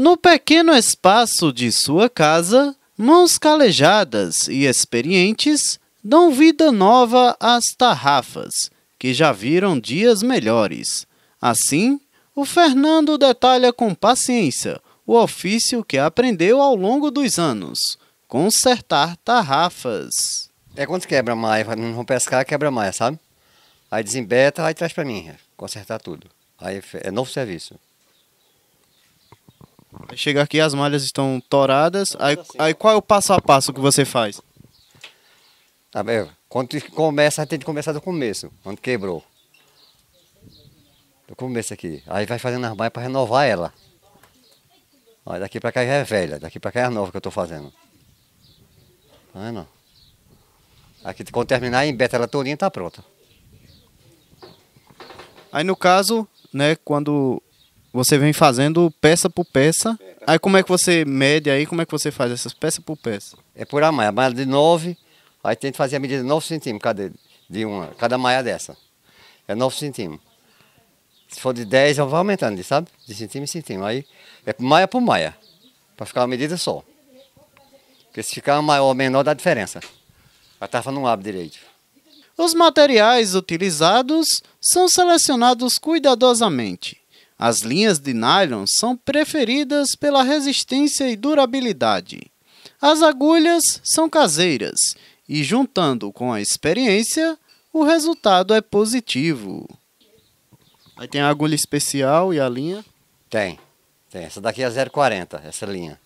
No pequeno espaço de sua casa, mãos calejadas e experientes dão vida nova às tarrafas, que já viram dias melhores. Assim, o Fernando detalha com paciência o ofício que aprendeu ao longo dos anos: consertar tarrafas. É quando quebra mais, não vão pescar, quebra mais, sabe? Aí desembeta, aí traz para mim, consertar tudo. Aí é novo serviço chega aqui, as malhas estão toradas. Aí, assim, aí qual é o passo a passo que você faz? Tá ah, vendo? Quando começa, tem que começar do começo, onde quebrou. Do começo aqui. Aí vai fazendo as malhas para renovar ela. Olha, daqui para cá já é velha, daqui para cá é a nova que eu estou fazendo. Tá vendo? Aqui, quando terminar, embeta ela todinha e tá pronta. Aí no caso, né, quando você vem fazendo peça por peça. É. Aí como é que você mede aí? Como é que você faz essas peça por peça? É por a maia. A maia de 9, aí tem que fazer a medida de 9 centímetros cada, de uma, cada maia dessa. É 9 centímetros. Se for de 10, eu vou aumentando, sabe? De centímetro em centímetro. Aí é maia por maia, para ficar uma medida só. Porque se ficar maior ou menor, dá diferença. A tarfa não abre direito. Os materiais utilizados são selecionados cuidadosamente as linhas de nylon são preferidas pela resistência e durabilidade. As agulhas são caseiras e, juntando com a experiência, o resultado é positivo. Aí tem a agulha especial e a linha? Tem, tem. Essa daqui é a 0,40, essa linha.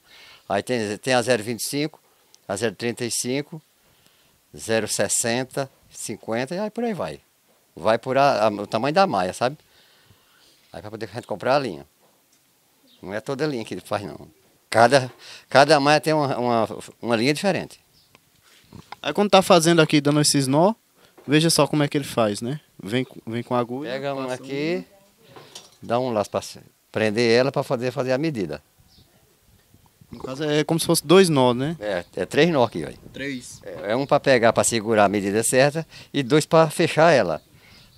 Aí tem, tem a 0,25, a 0,35, 0,60, 50 e aí por aí vai. Vai por a, a, o tamanho da maia, sabe? Aí para poder a gente comprar a linha. Não é toda a linha que ele faz, não. Cada, cada malha tem uma, uma, uma linha diferente. Aí quando tá fazendo aqui, dando esses nó, veja só como é que ele faz, né? Vem, vem com a agulha. Pega uma aqui, um... dá um laço para prender ela para fazer, fazer a medida. No caso é como se fosse dois nós, né? É, é três nós aqui, olha. Três. É, é um para pegar, para segurar a medida certa e dois para fechar ela,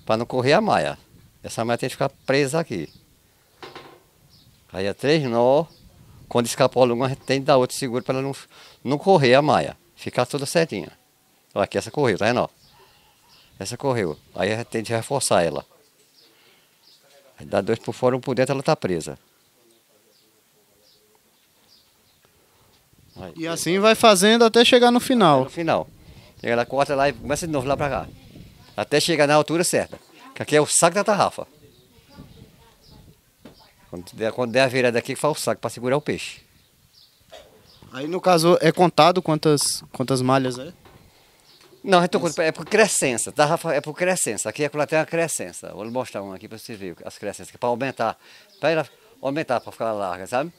para não correr a maia. Essa maia tem que ficar presa aqui. Aí é três nó. Quando escapou alguma a gente tem que dar outro seguro para ela não, não correr a maia. Ficar toda certinha. Olha aqui, essa correu, tá vendo? Essa correu. Aí a gente tem que reforçar ela. dá dois por fora, um por dentro, ela tá presa. Aí, e assim vai fazendo até chegar no final. No final. ela corta lá e começa de novo lá pra cá. Até chegar na altura certa. Que aqui é o saco da tarrafa. Quando der, quando der a virada aqui, faz o saco para segurar o peixe. Aí no caso é contado quantas, quantas malhas é? Não, é, é por crescença. Tarrafa é por crescença. Aqui é lá tem uma crescença. Vou lhe mostrar uma aqui para você ver as crescências é Para aumentar. Para aumentar, para ficar larga, sabe?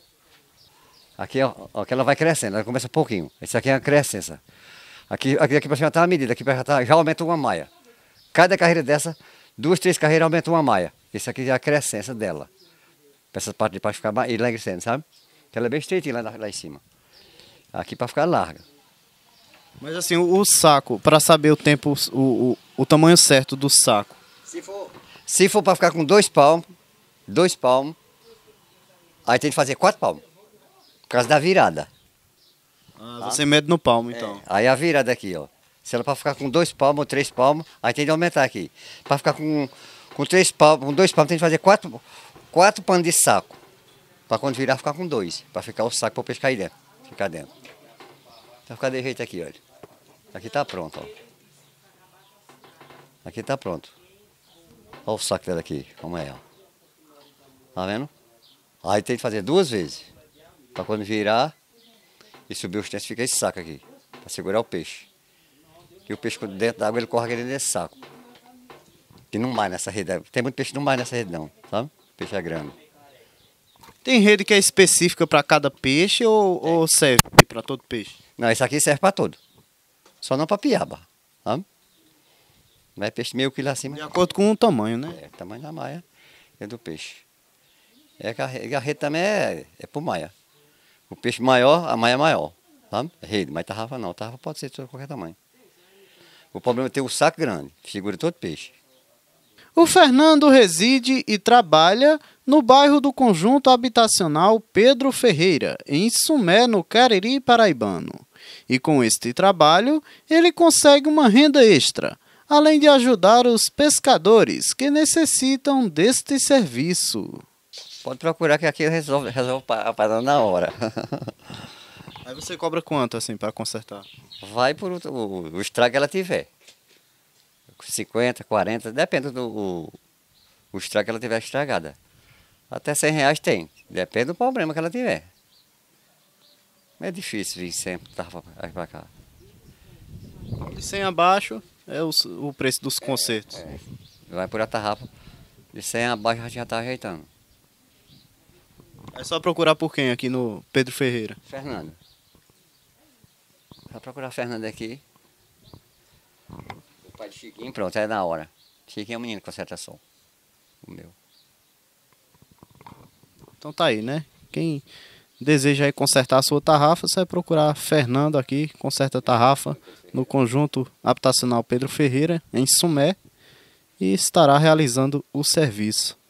Aqui, ó, aqui ela vai crescendo, ela começa um pouquinho. Isso aqui é uma crescença. Aqui, aqui, aqui para cima está a medida, aqui já, tá, já aumenta uma maia. Cada carreira dessa Duas, três carreiras aumenta uma maia. Isso aqui é a crescença dela. Para essa parte de baixo ficar enegrecendo, sabe? Que ela é bem estreitinha lá, lá em cima. Aqui para ficar larga. Mas assim, o, o saco, para saber o tempo, o, o, o, tamanho certo do saco. Se for, se for para ficar com dois palmos, dois palmos, aí tem que fazer quatro palmos. Por causa da virada. Ah, tá? você mede no palmo, é. então. É. Aí a virada aqui, ó. Se ela para ficar com dois palmos ou três palmos, aí tem de aumentar aqui. Para ficar com, com, três palmos, com dois palmos, tem de fazer quatro, quatro panos de saco. Para quando virar, ficar com dois. Para ficar o saco para o peixe cair dentro. Ficar dentro. Vai então, ficar de jeito aqui, olha. Aqui está pronto, ó. Aqui está pronto. Olha o saco dela aqui, como é, ó. Tá vendo? Aí tem de fazer duas vezes. Para quando virar e subir os tensos, fica esse saco aqui. Para segurar o peixe que o peixe dentro da água ele corre aquele saco. Que não mais nessa rede. Tem muito peixe que não mais nessa rede não, sabe? Peixe é grande. Tem rede que é específica para cada peixe ou, ou serve para todo peixe? Não, isso aqui serve para todo. Só não para piaba, sabe? Mas é peixe meio quilo acima. De acordo com o tamanho, né? É, o tamanho da maia é do peixe. É que a rede também é, é por maia. O peixe maior, a maia é maior. Sabe? Rede, mas tarrafa não. Tarrafa pode ser de qualquer tamanho. O problema é ter o saco grande, segura todo peixe. O Fernando reside e trabalha no bairro do conjunto habitacional Pedro Ferreira, em Sumé, no Cariri Paraibano. E com este trabalho, ele consegue uma renda extra, além de ajudar os pescadores que necessitam deste serviço. Pode procurar que aqui resolve, resolve a parada na hora. Aí você cobra quanto, assim, para consertar? Vai por o, o, estrago que ela tiver. 50, 40, depende do o, o estrago que ela tiver estragada. Até 100 reais tem, depende do problema que ela tiver. É difícil vir sempre para cá. De 100 abaixo é o, o preço dos consertos. É, é. Vai por a tarrafa, de 100 abaixo já está ajeitando. É só procurar por quem aqui no Pedro Ferreira? Fernando. Só procurar a Fernanda aqui. O pai de Chiquinho, pronto, é na hora. Chiquinho é o menino que acerta som. O meu. Então tá aí, né? Quem deseja consertar a sua tarrafa, você vai procurar Fernando aqui, conserta a tarrafa no conjunto habitacional Pedro Ferreira, em Sumé, e estará realizando o serviço.